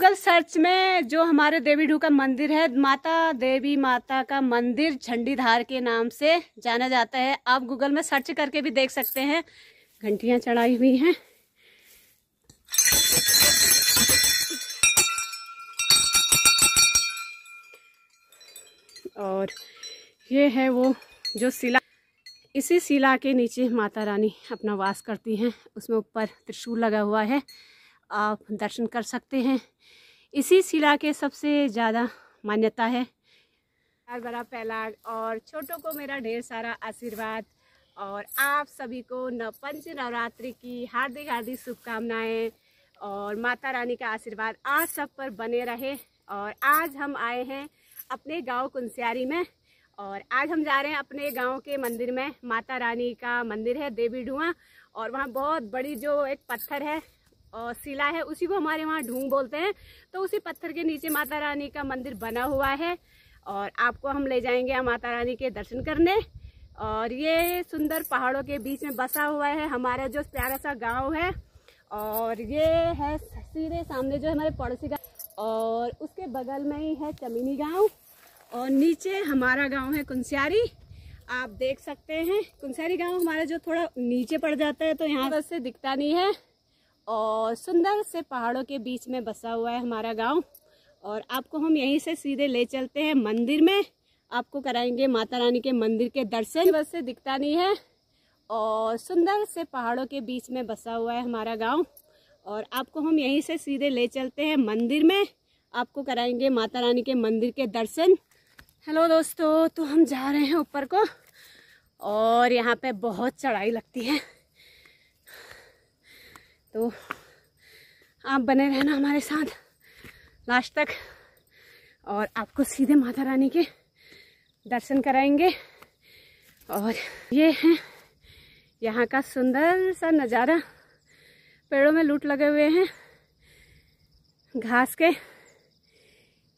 Google search में जो हमारे देवी ढू का मंदिर है माता देवी माता का मंदिर झंडीधार के नाम से जाना जाता है आप गूगल में सर्च करके भी देख सकते हैं घंटियां चढ़ाई हुई हैं और ये है वो जो शिला इसी शिला के नीचे माता रानी अपना वास करती हैं उसमें ऊपर त्रिशूल लगा हुआ है आप दर्शन कर सकते हैं इसी शिला के सबसे ज़्यादा मान्यता है हर बड़ा पहला और छोटों को मेरा ढेर सारा आशीर्वाद और आप सभी को न पंच नवरात्रि की हार्दिक हार्दिक शुभकामनाएँ और माता रानी का आशीर्वाद आज सब पर बने रहे और आज हम आए हैं अपने गांव कुंसियारी में और आज हम जा रहे हैं अपने गांव के मंदिर में माता रानी का मंदिर है देवी डुआ और वहाँ बहुत बड़ी जो एक पत्थर है शिला है उसी को हमारे वहाँ ढूंग बोलते हैं तो उसी पत्थर के नीचे माता रानी का मंदिर बना हुआ है और आपको हम ले जाएंगे माता रानी के दर्शन करने और ये सुंदर पहाड़ों के बीच में बसा हुआ है हमारा जो प्यारा सा गांव है और ये है सीधे सामने जो हमारे पड़ोसी गाँव और उसके बगल में ही है चमीनी गांव और नीचे हमारा गांव है कुंसियारी आप देख सकते हैं कुंसारी गांव हमारा जो थोड़ा नीचे पड़ जाता है तो यहाँ से दिखता नहीं है और सुंदर से पहाड़ों के बीच में बसा हुआ है हमारा गांव और आपको हम यहीं से सीधे ले चलते हैं मंदिर में आपको कराएंगे माता रानी के मंदिर के दर्शन बस से दिखता नहीं है और सुंदर से पहाड़ों के बीच में बसा हुआ है हमारा गांव और आपको हम यहीं से सीधे ले चलते हैं मंदिर में आपको कराएंगे माता रानी के मंदिर के दर्शन हेलो दोस्तों तो हम जा रहे हैं ऊपर को और यहाँ पर बहुत चढ़ाई लगती है तो आप बने रहना हमारे साथ लास्ट तक और आपको सीधे माता रानी के दर्शन कराएंगे और ये है यहाँ का सुंदर सा नज़ारा पेड़ों में लूट लगे हुए हैं घास के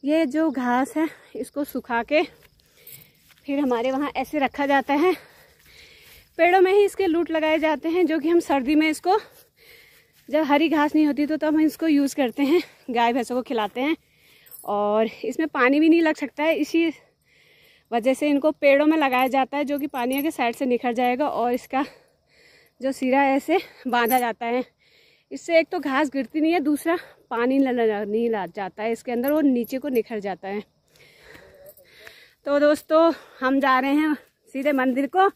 ये जो घास है इसको सुखा के फिर हमारे वहाँ ऐसे रखा जाता है पेड़ों में ही इसके लूट लगाए जाते हैं जो कि हम सर्दी में इसको जब हरी घास नहीं होती तो तब तो हम इसको यूज़ करते हैं गाय भैंसों को खिलाते हैं और इसमें पानी भी नहीं लग सकता है इसी वजह से इनको पेड़ों में लगाया जाता है जो कि पानी के साइड से निखर जाएगा और इसका जो सिरा है इसे बांधा जाता है इससे एक तो घास गिरती नहीं है दूसरा पानी नहीं ला जाता है इसके अंदर वो नीचे को निखर जाता है तो दोस्तों हम जा रहे हैं सीधे मंदिर को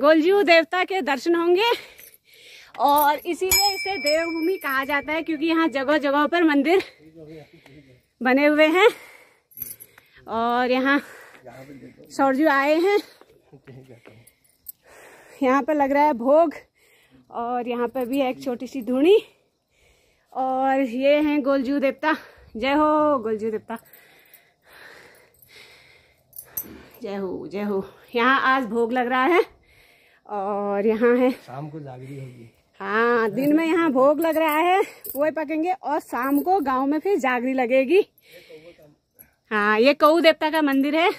गोलजू देवता के दर्शन होंगे और इसीलिए इसे देवभूमि कहा जाता है क्योंकि यहाँ जगह जगह पर मंदिर बने हुए हैं और यहाँ सौरजू आए हैं यहाँ पर लग रहा है भोग और यहाँ पर भी है एक छोटी सी धूनी और ये हैं गोलजू देवता जय हो गोलजू देवता जय हो जय हो यहाँ आज भोग लग रहा है और यहाँ है शाम को जागरी होगी हाँ दिन में यहाँ भोग लग रहा है वो पकेंगे और शाम को गांव में फिर जागरी लगेगी हाँ ये कऊ देवता का मंदिर है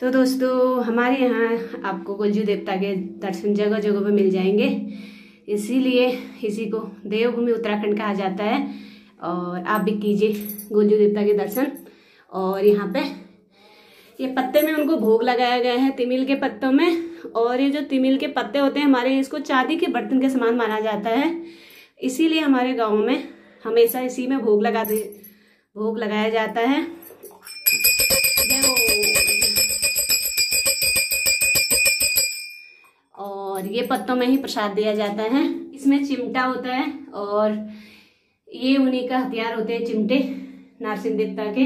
तो दोस्तों हमारे यहाँ आपको गुलजू देवता के दर्शन जगह जगह पे मिल जाएंगे इसीलिए इसी को देवभूमि उत्तराखंड कहा जाता है और आप भी कीजिए गुलजू देवता के दर्शन और यहाँ पे ये पत्ते में उनको भोग लगाया गया है तिमिल के पत्तों में और ये जो तिमिल के पत्ते होते हैं हमारे इसको चांदी के बर्तन के समान माना जाता है इसीलिए हमारे गाँव में हमेशा इसी में भोग लगा दे भोग लगाया जाता है और ये पत्तों में ही प्रसाद दिया जाता है इसमें चिमटा होता है और ये उन्हीं का हथियार होते हैं चिमटे नारसिंह देवता के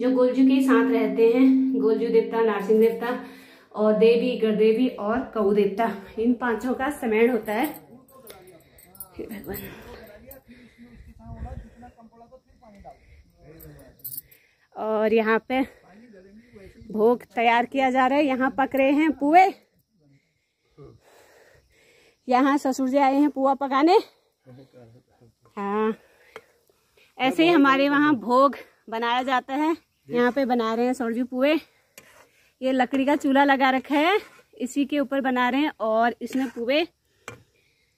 जो गोलजू के साथ रहते हैं गोलजू देवता नारसिंह देवता और देवी गर्देवी और कऊ देवता इन पांचों का समरण होता है भगवान और यहाँ पे भोग तैयार किया जा रहा है यहाँ पक रहे हैं पुए यहाँ ससुर जी आए हैं पुआ पकाने हाँ ऐसे ही हमारे वहाँ भोग बनाया जाता है यहाँ पे बना रहे हैं सौर पुए ये लकड़ी का चूल्हा लगा रखा है इसी के ऊपर बना रहे हैं और इसमें पुए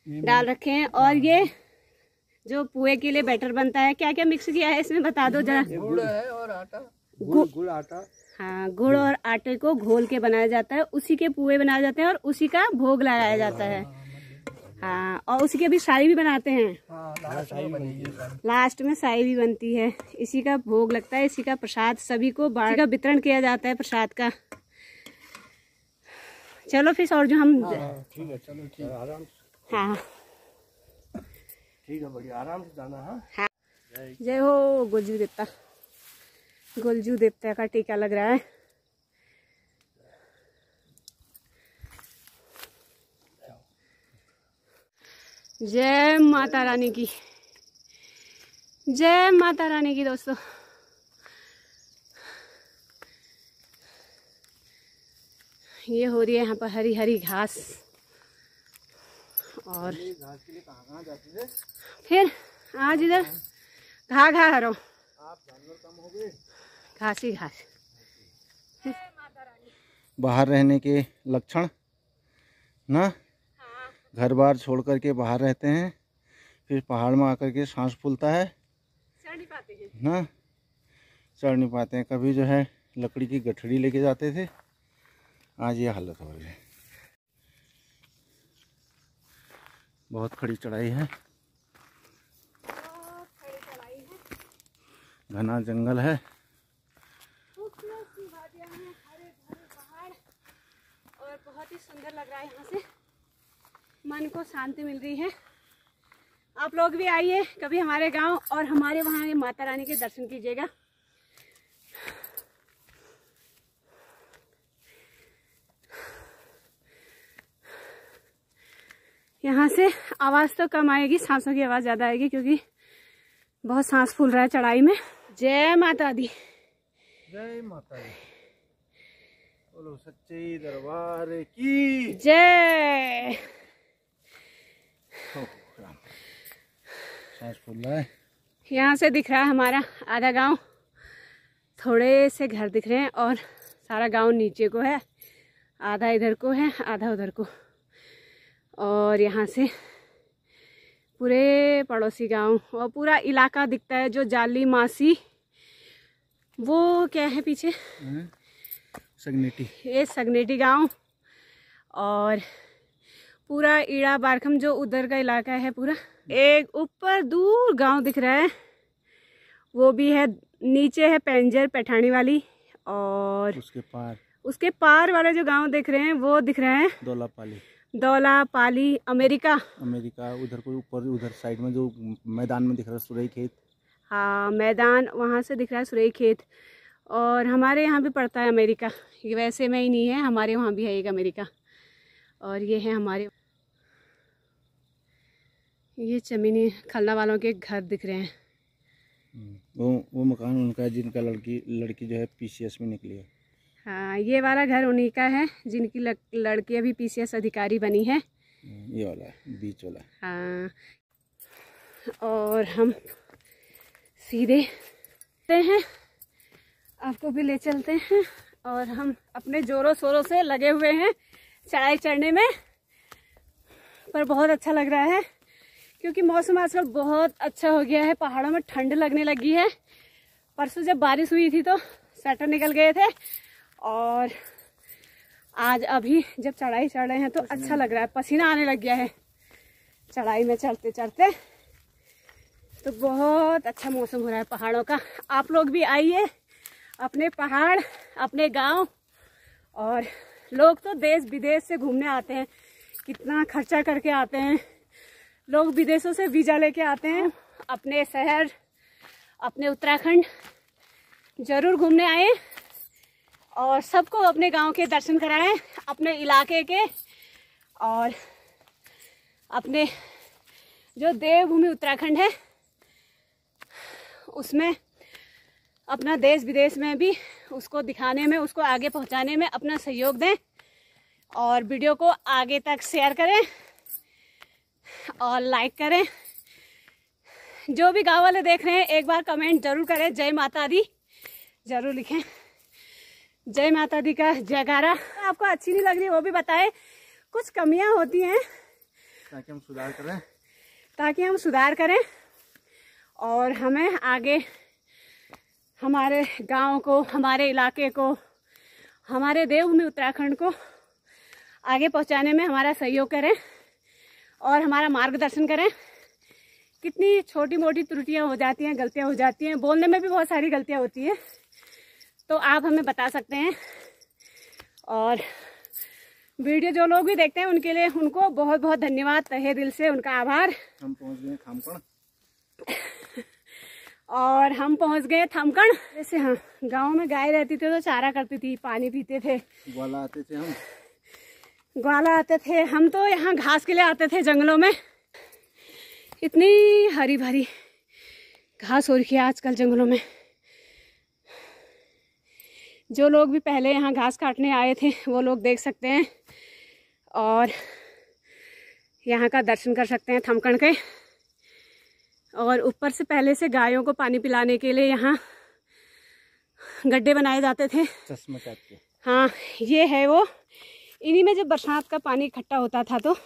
डाल रखे हैं और ये जो पुए के लिए बैटर बनता है क्या क्या मिक्स किया है इसमें बता दो जरा गुड़ है और आटा गुड़ गुड़ आटा हाँ गुड़ और आटे को घोल के बनाया जाता है उसी के पुए बनाए जाते हैं और उसी का भोग लगाया जाता है हाँ। हाँ और के अभी साड़ी भी बनाते हैं लास्ट, में साई साड़ी भी बनती है इसी का भोग लगता है इसी का प्रसाद सभी को बाढ़ का वितरण किया जाता है प्रसाद का चलो फिर और जो हम हाँ, हाँ, ठीक है चलो ठीक आराम हाँ, हाँ ठीक है बढ़िया आराम से जाना है हाँ। जय हो गुलजू देवता गुलजू देवता का टीका लग रहा है जय माता रानी की जय माता रानी की दोस्तों ये हो रही है यहाँ पर हरी हरी घास और फिर आज इधर घा घा हरो घास ही घास बाहर रहने के लक्षण ना घर बार छोड़ कर के बाहर रहते हैं फिर पहाड़ में आकर के सांस फूलता है चढ़ नहीं पाते हैं ना चढ़ नहीं पाते हैं कभी जो है लकड़ी की गठड़ी लेके जाते थे आज ये हालत हो रही है बहुत खड़ी चढ़ाई है घना जंगल है बहुत ही सुंदर लग रहा है यहाँ से मन को शांति मिल रही है आप लोग भी आइए कभी हमारे गांव और हमारे वहाँ माता रानी के दर्शन कीजिएगा यहाँ से आवाज़ तो कम आएगी सांसों की आवाज़ ज़्यादा आएगी क्योंकि बहुत सांस फूल रहा है चढ़ाई में जय माता दी जय माता दी बोलो सच्चे दरबार की जय यहाँ से दिख रहा है हमारा आधा गांव थोड़े से घर दिख रहे हैं और सारा गांव नीचे को है आधा इधर को है आधा उधर को और यहाँ से पूरे पड़ोसी गांव और पूरा इलाका दिखता है जो जाली मासी वो क्या है पीछे सगनेटी ये सगनेटी गांव और पूरा ईड़ा बारखम जो उधर का इलाका है पूरा हम्म। एक ऊपर दूर गांव दिख रहा है वो भी है नीचे है पेंजर पैठानी वाली और उसके पार उसके पार वाले जो गांव देख रहे हैं वो दिख रहे हैं दौला पाली दौला पाली अमेरिका अमेरिका उधर को ऊपर उधर साइड में जो मैदान में दिख रहा है सुरई खेत हाँ मैदान वहाँ से दिख रहा है सुरई खेत और हमारे यहाँ भी पड़ता है अमेरिका वैसे में ही नहीं है हमारे वहाँ भी है एक अमेरिका और ये है हमारे ये चमीनी खलना वालों के घर दिख रहे हैं हम्म। वो वो मकान उनका है जिनका लड़की लड़की जो है पीसीएस में निकली है हाँ ये वाला घर उन्हीं का है जिनकी लड़की अभी पीसीएस अधिकारी बनी है हम्म, ये वाला बीच वाला हाँ और हम सीधे हैं आपको भी ले चलते हैं और हम अपने जोरों शोरों से लगे हुए हैं चढ़ाई चढ़ने में पर बहुत अच्छा लग रहा है क्योंकि मौसम आजकल बहुत अच्छा हो गया है पहाड़ों में ठंड लगने लगी है परसों जब बारिश हुई थी तो स्वेटर निकल गए थे और आज अभी जब चढ़ाई चढ़ रहे हैं तो अच्छा लग रहा है पसीना आने लग गया है चढ़ाई में चढ़ते चढ़ते तो बहुत अच्छा मौसम हो रहा है पहाड़ों का आप लोग भी आइए अपने पहाड़ अपने गांव और लोग तो देश विदेश से घूमने आते हैं कितना खर्चा करके आते हैं लोग विदेशों से वीज़ा लेके आते हैं अपने शहर अपने उत्तराखंड ज़रूर घूमने आए और सबको अपने गांव के दर्शन कराएं अपने इलाके के और अपने जो देवभूमि उत्तराखंड है उसमें अपना देश विदेश में भी उसको दिखाने में उसको आगे पहुंचाने में अपना सहयोग दें और वीडियो को आगे तक शेयर करें और लाइक करें जो भी गांव वाले देख रहे हैं एक बार कमेंट जरूर करें जय माता दी जरूर लिखें जय माता दी का जयकारा आपको अच्छी नहीं लग रही वो भी बताएं कुछ कमियां होती हैं ताकि हम सुधार करें ताकि हम सुधार करें और हमें आगे हमारे गांव को हमारे इलाके को हमारे देवभूमि उत्तराखंड को आगे पहुंचाने में हमारा सहयोग करें और हमारा मार्गदर्शन करें कितनी छोटी मोटी त्रुटियां हो जाती हैं गलतियां हो जाती हैं बोलने में भी बहुत सारी गलतियां होती हैं तो आप हमें बता सकते हैं और वीडियो जो लोग भी देखते हैं उनके लिए उनको बहुत बहुत धन्यवाद तहे दिल से उनका आभार हम पहुंच गए और हम पहुंच गए थमकण जैसे हाँ गांव में गाय रहती थी तो चारा करती थी पानी पीते थे ग्वाला आते थे हम ग्वाला आते थे हम तो यहाँ घास के लिए आते थे जंगलों में इतनी हरी भरी घास हो रखी है आजकल जंगलों में जो लोग भी पहले यहाँ घास काटने आए थे वो लोग देख सकते हैं और यहाँ का दर्शन कर सकते हैं थमकण के और ऊपर से पहले से गायों को पानी पिलाने के लिए यहाँ गड्ढे बनाए जाते थे हाँ ये है वो इन्हीं में जब बरसात का पानी इकट्ठा होता था तो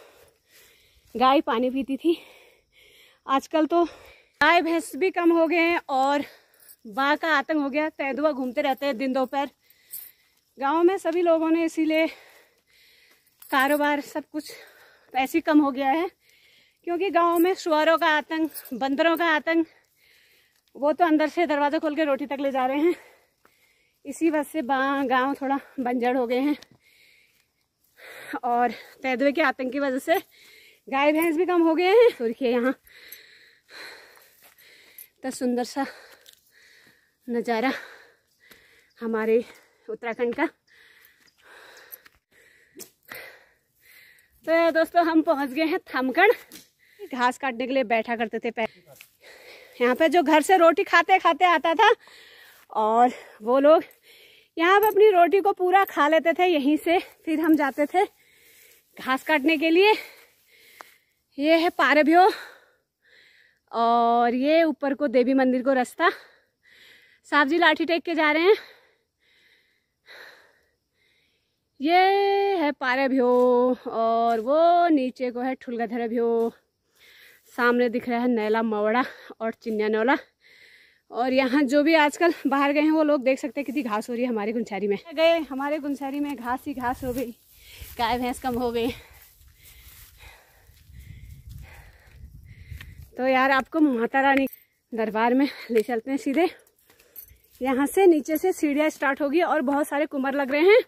गाय पानी पीती थी आजकल तो गाय भैंस भी कम हो गए हैं और बाघ का आतंक हो गया तेंदुआ घूमते रहते हैं दिन दोपहर गांव में सभी लोगों ने इसीलिए कारोबार सब कुछ ऐसे कम हो गया है क्योंकि गाँव में शुअरों का आतंक बंदरों का आतंक वो तो अंदर से दरवाज़ा खोल के रोटी तक ले जा रहे हैं इसी वजह से गांव थोड़ा बंजर हो गए हैं और पैदवे के आतंक की वजह से गाय भैंस भी कम हो गए हैं और ये यहाँ तो सुंदर सा नज़ारा हमारे उत्तराखंड का तो दोस्तों हम पहुंच गए हैं थमकड़ घास काटने के लिए बैठा करते थे पहले यहाँ पे जो घर से रोटी खाते खाते आता था और वो लोग यहाँ पे अपनी रोटी को पूरा खा लेते थे यहीं से फिर हम जाते थे घास काटने के लिए ये है पारभ्यो और ये ऊपर को देवी मंदिर को रास्ता साहब जी लाठी टेक के जा रहे हैं ये है पारभ्यो और वो नीचे को है भ्यो सामने दिख रहा है नैला मवड़ा और चिन्या नौला और यहाँ जो भी आजकल बाहर गए हैं वो लोग देख सकते हैं कितनी घास हो रही है हमारे गुंसारी में गए हमारे गुंसारी में घास ही घास हो गई गाय भैंस कम हो गई तो यार आपको माता रानी दरबार में ले चलते हैं सीधे यहाँ से नीचे से सीढ़ियाँ स्टार्ट होगी और बहुत सारे कुमर लग रहे हैं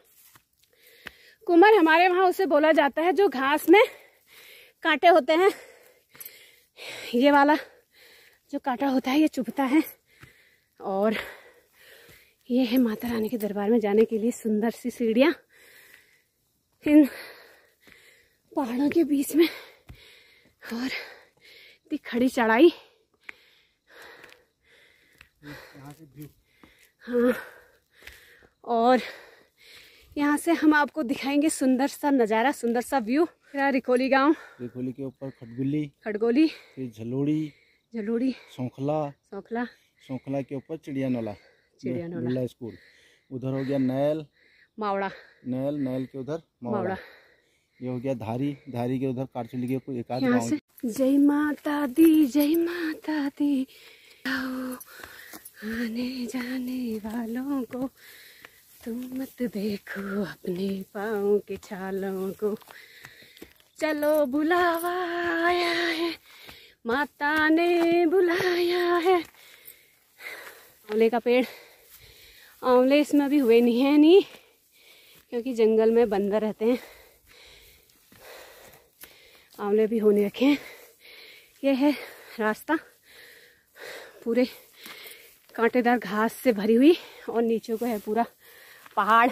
कुमर हमारे वहाँ उसे बोला जाता है जो घास में कांटे होते हैं ये वाला जो कांटा होता है ये चुभता है और ये है माता रानी के दरबार में जाने के लिए सुंदर सी सीढ़ियाँ इन पहाड़ों के बीच में और इतनी खड़ी चढ़ाई हाँ और यहाँ से हम आपको दिखाएंगे सुंदर सा नज़ारा सुंदर सा व्यू रिकोली गांव रिकोली के ऊपर खटगुल्ली खटगोली फिर झलोड़ी झलोड़ी सोखला सोखला सोखला के ऊपर चिड़िया नोला चिड़िया स्कूल उधर हो गया नैल मावड़ा नैल नैल के उधर मावड़ा ये हो गया धारी धारी के उधर कारचुली के एक आध जय माता दी जय माता दी आने जाने वालों को तुम मत देखो अपने पाँव के छालों को चलो बुलावा आया है माता ने बुलाया है आंवले का पेड़ आंवले इसमें अभी हुए नहीं है नहीं क्योंकि जंगल में बंदर रहते हैं आंवले भी होने रखे हैं यह है रास्ता पूरे कांटेदार घास से भरी हुई और नीचे को है पूरा पहाड़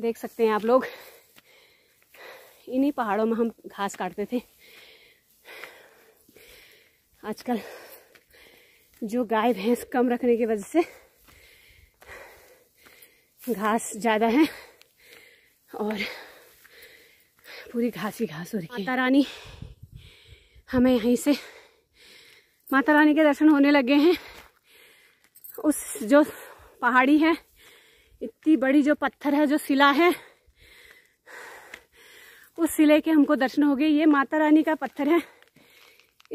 देख सकते हैं आप लोग इन्हीं पहाड़ों में हम घास काटते थे आजकल जो गाय भैंस कम रखने की वजह से घास ज़्यादा है और पूरी घास ही घास हो रही है माता रानी हमें यहीं से माता रानी के दर्शन होने लगे हैं उस जो पहाड़ी है इतनी बड़ी जो पत्थर है जो शिला है उस सिले के हमको दर्शन हो गए ये माता रानी का पत्थर है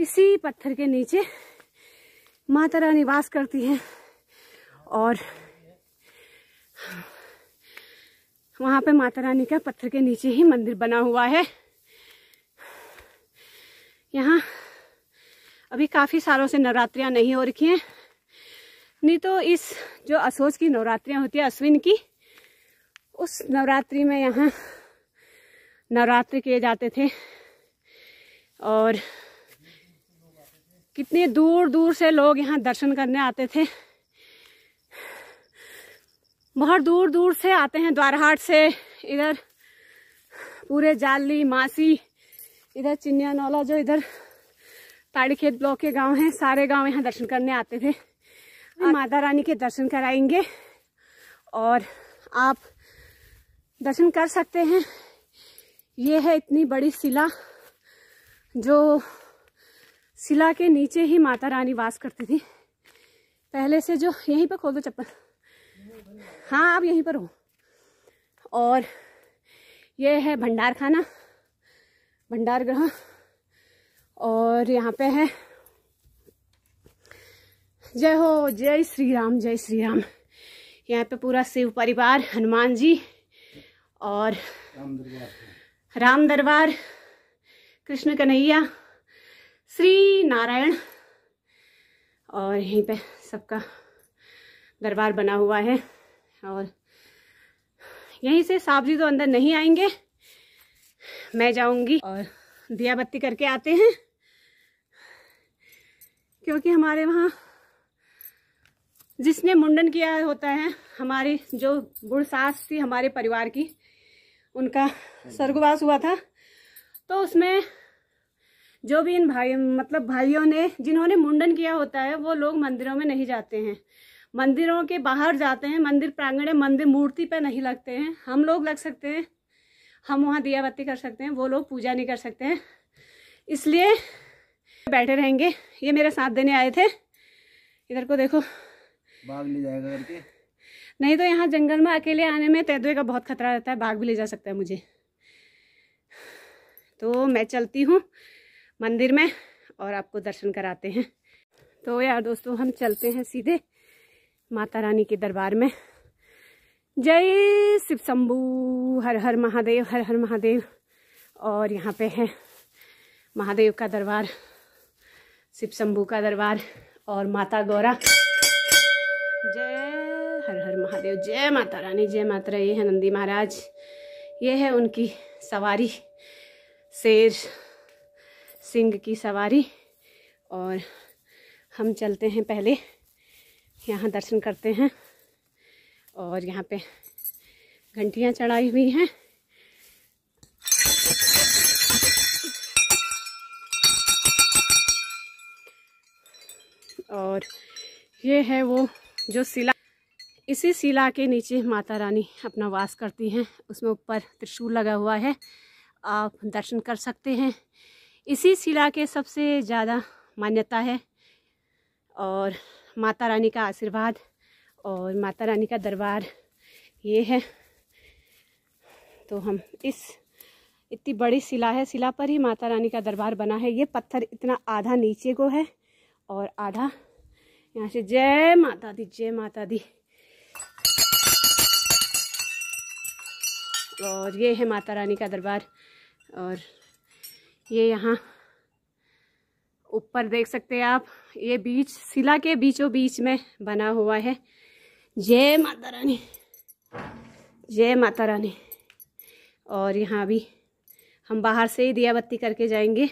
इसी पत्थर के नीचे माता रानी वास करती है और वहाँ पे माता रानी का पत्थर के नीचे ही मंदिर बना हुआ है यहाँ अभी काफ़ी सालों से नवरात्रियाँ नहीं हो रखी हैं नहीं तो इस जो असोज की नवरात्रियाँ होती है अश्विन की उस नवरात्रि में यहाँ नवरात्र किए जाते थे और कितने दूर दूर से लोग यहाँ दर्शन करने आते थे बहुत दूर दूर से आते हैं द्वारहाट से इधर पूरे जाली मासी इधर चिनिया नौला जो इधर ताड़ीखेत ब्लॉक के गांव हैं सारे गांव यहाँ दर्शन करने आते थे माता रानी के दर्शन कराएंगे और आप दर्शन कर सकते हैं ये है इतनी बड़ी शिला जो शिला के नीचे ही माता रानी वास करती थी पहले से जो यहीं पर खोल दो चप्पल हाँ आप यहीं पर हो और ये है भंडार खाना भंडार ग्रह और यहाँ पे है जय हो जय श्री राम जय श्री राम यहाँ पे पूरा शिव परिवार हनुमान जी और राम दरबार कृष्ण कन्हैया श्री नारायण और यहीं पे सबका दरबार बना हुआ है और यहीं से साहब जी तो अंदर नहीं आएंगे मैं जाऊंगी और दिया बत्ती करके आते हैं क्योंकि हमारे वहाँ जिसने मुंडन किया होता है हमारी जो गुड़ सास थी हमारे परिवार की उनका स्वर्गवास हुआ था तो उसमें जो भी इन भाई मतलब भाइयों ने जिन्होंने मुंडन किया होता है वो लोग मंदिरों में नहीं जाते हैं मंदिरों के बाहर जाते हैं मंदिर प्रांगण मंदिर मूर्ति पर नहीं लगते हैं हम लोग लग सकते हैं हम वहाँ दिया बत्ती कर सकते हैं वो लोग पूजा नहीं कर सकते हैं इसलिए बैठे रहेंगे ये मेरे साथ देने आए थे इधर को देखो बाघ ले जाएगा करके नहीं तो यहाँ जंगल में अकेले आने में तेंदुए का बहुत खतरा रहता है बाघ भी ले जा सकता है मुझे तो मैं चलती हूँ मंदिर में और आपको दर्शन कराते हैं तो यार दोस्तों हम चलते हैं सीधे माता रानी के दरबार में जय शिव शंभू हर हर महादेव हर हर महादेव और यहाँ पे है महादेव का दरबार शिव शंभू का दरबार और माता गौरा जय हर हर महादेव जय माता रानी जय माता ये है नंदी महाराज ये है उनकी सवारी शेर सिंह की सवारी और हम चलते हैं पहले यहाँ दर्शन करते हैं और यहाँ पे घंटियाँ चढ़ाई हुई हैं और ये है वो जो शिला इसी शिला के नीचे माता रानी अपना वास करती हैं उसमें ऊपर त्रिशूल लगा हुआ है आप दर्शन कर सकते हैं इसी शिला के सबसे ज़्यादा मान्यता है और माता रानी का आशीर्वाद और माता रानी का दरबार ये है तो हम इस इतनी बड़ी शिला है शिला पर ही माता रानी का दरबार बना है ये पत्थर इतना आधा नीचे को है और आधा यहाँ से जय माता दी जय माता दी और ये है माता रानी का दरबार और ये यहाँ ऊपर देख सकते हैं आप ये बीच सिला के बीचों बीच में बना हुआ है जय माता रानी जय माता रानी और यहाँ भी हम बाहर से ही दिया बत्ती करके जाएंगे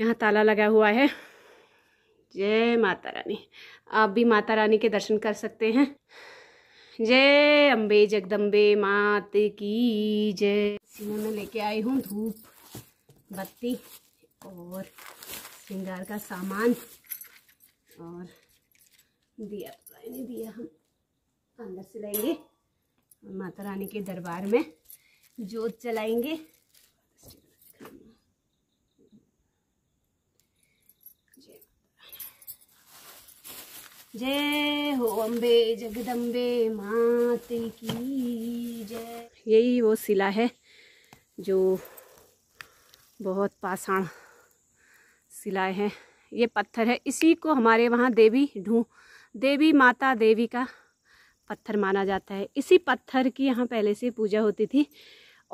यहाँ ताला लगा हुआ है जय माता रानी आप भी माता रानी के दर्शन कर सकते हैं जय अम्बे जगदम्बे मात की जय मैं लेके आई हूँ धूप बत्ती और श्रृंगार का सामान और दिया दिया हम अंदर से लेंगे माता रानी के दरबार में जोत चलाएंगे जय हो अम्बे जगदम्बे माते की जय यही वो शिला है जो बहुत पाषाण शिलाएँ हैं ये पत्थर है इसी को हमारे वहाँ देवी ढूँ देवी माता देवी का पत्थर माना जाता है इसी पत्थर की यहाँ पहले से पूजा होती थी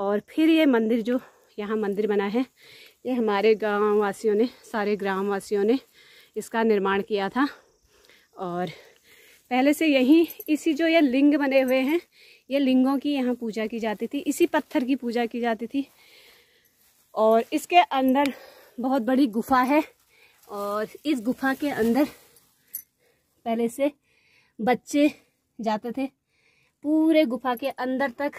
और फिर ये मंदिर जो यहाँ मंदिर बना है ये हमारे गाँव वासियों ने सारे ग्राम वासियों ने इसका निर्माण किया था और पहले से यहीं इसी जो ये लिंग बने हुए हैं ये लिंगों की यहाँ पूजा की जाती थी इसी पत्थर की पूजा की जाती थी और इसके अंदर बहुत बड़ी गुफा है और इस गुफा के अंदर पहले से बच्चे जाते थे पूरे गुफा के अंदर तक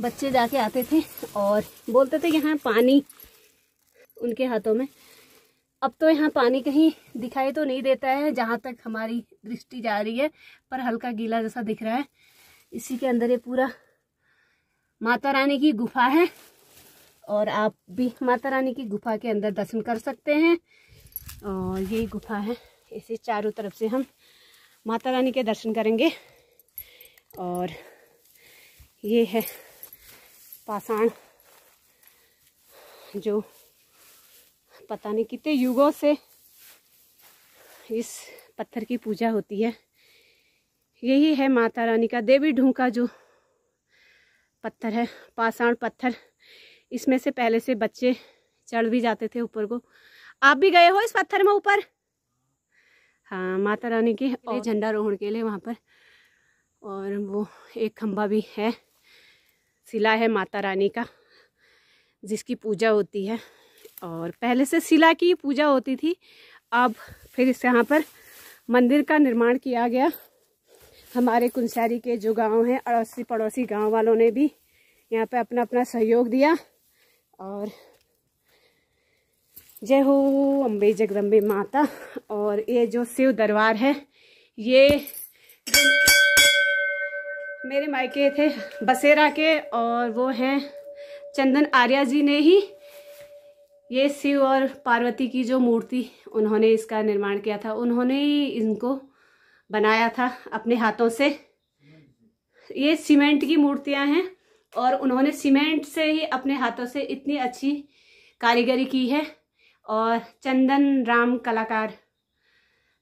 बच्चे जाके आते थे और बोलते थे यहाँ पानी उनके हाथों में अब तो यहाँ पानी कहीं दिखाई तो नहीं देता है जहाँ तक हमारी दृष्टि जा रही है पर हल्का गीला जैसा दिख रहा है इसी के अंदर ये पूरा माता रानी की गुफा है और आप भी माता रानी की गुफा के अंदर दर्शन कर सकते हैं और ये गुफा है इसे चारों तरफ से हम माता रानी के दर्शन करेंगे और ये है पाषाण जो पता नहीं कितने युगों से इस पत्थर की पूजा होती है यही है माता रानी का देवी का जो पत्थर है पाषाण पत्थर इसमें से पहले से बच्चे चढ़ भी जाते थे ऊपर को आप भी गए हो इस पत्थर में ऊपर हाँ माता रानी के और झंडा रोहण के लिए वहाँ पर और वो एक खम्भा भी है सिला है माता रानी का जिसकी पूजा होती है और पहले से शिला की पूजा होती थी अब फिर इस यहाँ पर मंदिर का निर्माण किया गया हमारे कुंसारी के जो गांव हैं अड़ोसी पड़ोसी गांव वालों ने भी यहाँ पे अपना अपना सहयोग दिया और जय हो अम्बे जगदम्बे माता और ये जो शिव दरबार है ये मेरे मायके थे बसेरा के और वो हैं चंदन आर्या जी ने ही ये शिव और पार्वती की जो मूर्ति उन्होंने इसका निर्माण किया था उन्होंने ही इनको बनाया था अपने हाथों से ये सीमेंट की मूर्तियां हैं और उन्होंने सीमेंट से ही अपने हाथों से इतनी अच्छी कारीगरी की है और चंदन राम कलाकार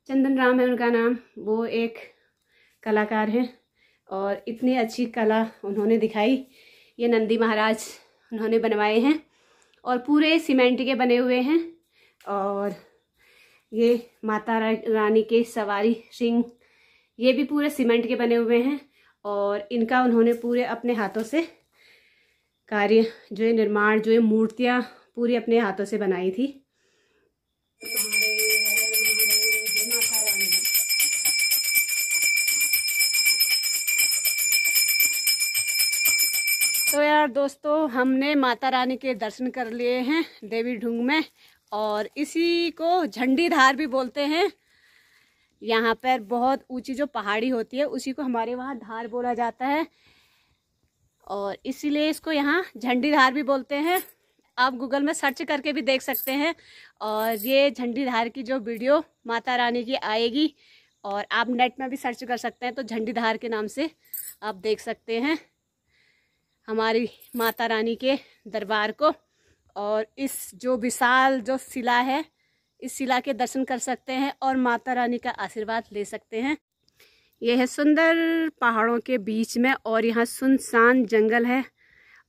चंदन राम है उनका नाम वो एक कलाकार हैं और इतनी अच्छी कला उन्होंने दिखाई ये नंदी महाराज उन्होंने बनवाए हैं और पूरे सीमेंट के बने हुए हैं और ये माता रानी के सवारी सिंह ये भी पूरे सीमेंट के बने हुए हैं और इनका उन्होंने पूरे अपने हाथों से कार्य जो है निर्माण जो है मूर्तियाँ पूरी अपने हाथों से बनाई थी नमस्कार दोस्तों हमने माता रानी के दर्शन कर लिए हैं देवी ढूंग में और इसी को झंडी धार भी बोलते हैं यहाँ पर बहुत ऊंची जो पहाड़ी होती है उसी को हमारे वहाँ धार बोला जाता है और इसीलिए इसको यहाँ झंडी धार भी बोलते हैं आप गूगल में सर्च करके भी देख सकते हैं और ये झंडी धार की जो वीडियो माता रानी की आएगी और आप नेट में भी सर्च कर सकते हैं तो झंडी धार के नाम से आप देख सकते हैं हमारी माता रानी के दरबार को और इस जो विशाल जो शिला है इस शिला के दर्शन कर सकते हैं और माता रानी का आशीर्वाद ले सकते हैं यह है सुंदर पहाड़ों के बीच में और यहाँ सुनसान जंगल है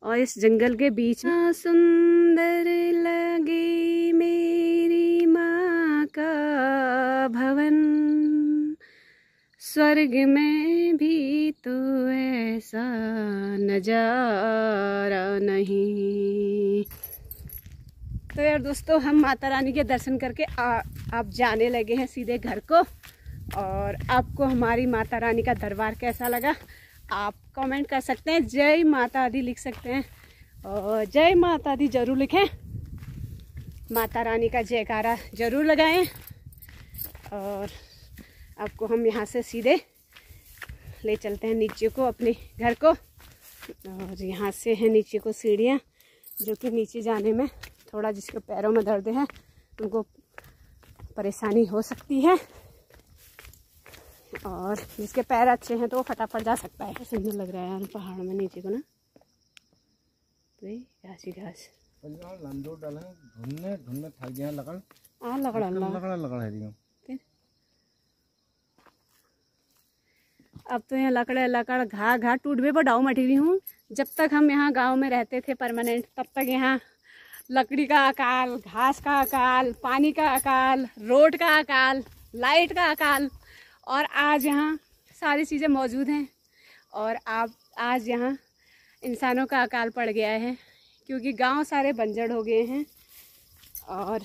और इस जंगल के बीच में सुंदर लगे मेरी माँ का भवन स्वर्ग में भी तो ऐसा नजारा नहीं तो यार दोस्तों हम माता रानी के दर्शन करके आ, आप जाने लगे हैं सीधे घर को और आपको हमारी माता रानी का दरबार कैसा लगा आप कमेंट कर सकते हैं जय माता दी लिख सकते हैं और जय माता दी जरूर लिखें माता रानी का जयकारा जरूर लगाएं और आपको हम यहाँ से सीधे ले चलते हैं नीचे को अपने घर को और यहाँ से है नीचे को सीढ़ियाँ जो कि नीचे जाने में थोड़ा जिसके पैरों में दर्द है उनको परेशानी हो सकती है और जिसके पैर अच्छे हैं तो वो फटाफट जा सकता है सुंदर लग रहा है यार पहाड़ में नीचे को ना घास ही घास तो ढूंढने ढूंढने थक गया लगड़ हाँ लगड़ा लगड़ा लगड़ा है अब तो यहाँ लकड़ लकड़ घा घा टूट भी मटी मटीरी हूँ जब तक हम यहाँ गांव में रहते थे परमानेंट तब तक यहाँ लकड़ी का अकाल घास का अकाल पानी का अकाल रोड का अकाल लाइट का अकाल और आज यहाँ सारी चीज़ें मौजूद हैं और आप आज यहाँ इंसानों का अकाल पड़ गया है क्योंकि गांव सारे बंजर हो गए हैं और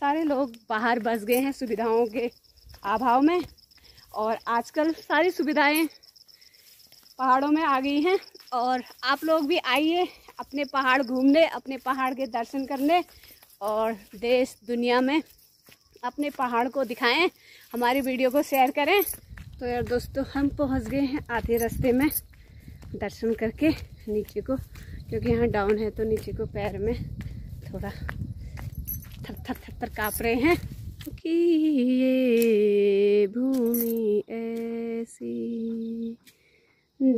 सारे लोग बाहर बस गए हैं सुविधाओं के अभाव में और आजकल सारी सुविधाएं पहाड़ों में आ गई हैं और आप लोग भी आइए अपने पहाड़ घूमने अपने पहाड़ के दर्शन करने और देश दुनिया में अपने पहाड़ को दिखाएं हमारी वीडियो को शेयर करें तो यार दोस्तों हम पहुंच गए हैं आधे रास्ते में दर्शन करके नीचे को क्योंकि यहाँ डाउन है तो नीचे को पैर में थोड़ा थर थर थर थर काँप रहे हैं क्योंकि ये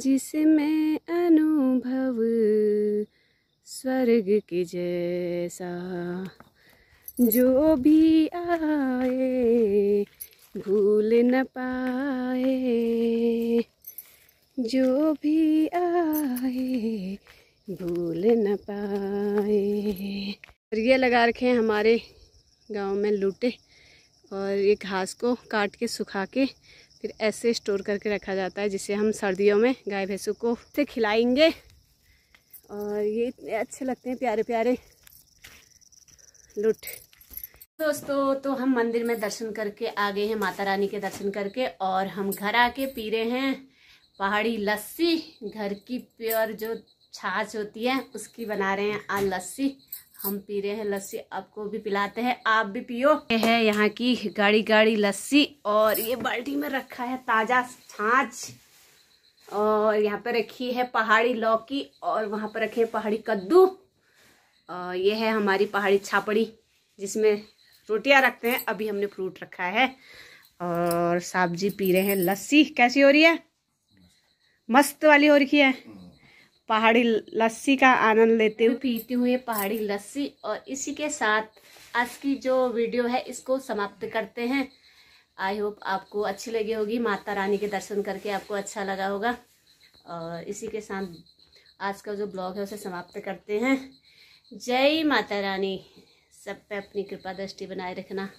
जिसमें अनुभव स्वर्ग के जैसा जो भी आए भूल न पाए जो भी आए भूल न पाए और ये लगा रखे हैं हमारे गांव में लूटे और ये घास को काट के सुखा के फिर ऐसे स्टोर करके रखा जाता है जिसे हम सर्दियों में गाय भैंसों को से खिलाएंगे और ये इतने अच्छे लगते हैं प्यारे प्यारे लुट दोस्तों तो हम मंदिर में दर्शन करके आ गए हैं माता रानी के दर्शन करके और हम घर आके पी रहे हैं पहाड़ी लस्सी घर की प्योर जो छाछ होती है उसकी बना रहे हैं आज लस्सी हम पी रहे हैं लस्सी आपको भी पिलाते हैं आप भी पियो ये है यहाँ की गाड़ी गाड़ी लस्सी और ये बाल्टी में रखा है ताज़ा छाछ और यहाँ पे रखी है पहाड़ी लौकी और वहाँ पर रखे पहाड़ी कद्दू और ये है हमारी पहाड़ी छापड़ी जिसमें रोटियाँ रखते हैं अभी हमने फ्रूट रखा है और साहब जी पी रहे हैं लस्सी कैसी हो रही है मस्त वाली हो रखी है हम्म। पहाड़ी लस्सी का आनंद लेते हुए पीती हुए पहाड़ी लस्सी और इसी के साथ आज की जो वीडियो है इसको समाप्त करते हैं आई होप आपको अच्छी लगी होगी माता रानी के दर्शन करके आपको अच्छा लगा होगा और इसी के साथ आज का जो ब्लॉग है उसे समाप्त करते हैं जय माता रानी सब पे अपनी कृपा दृष्टि बनाए रखना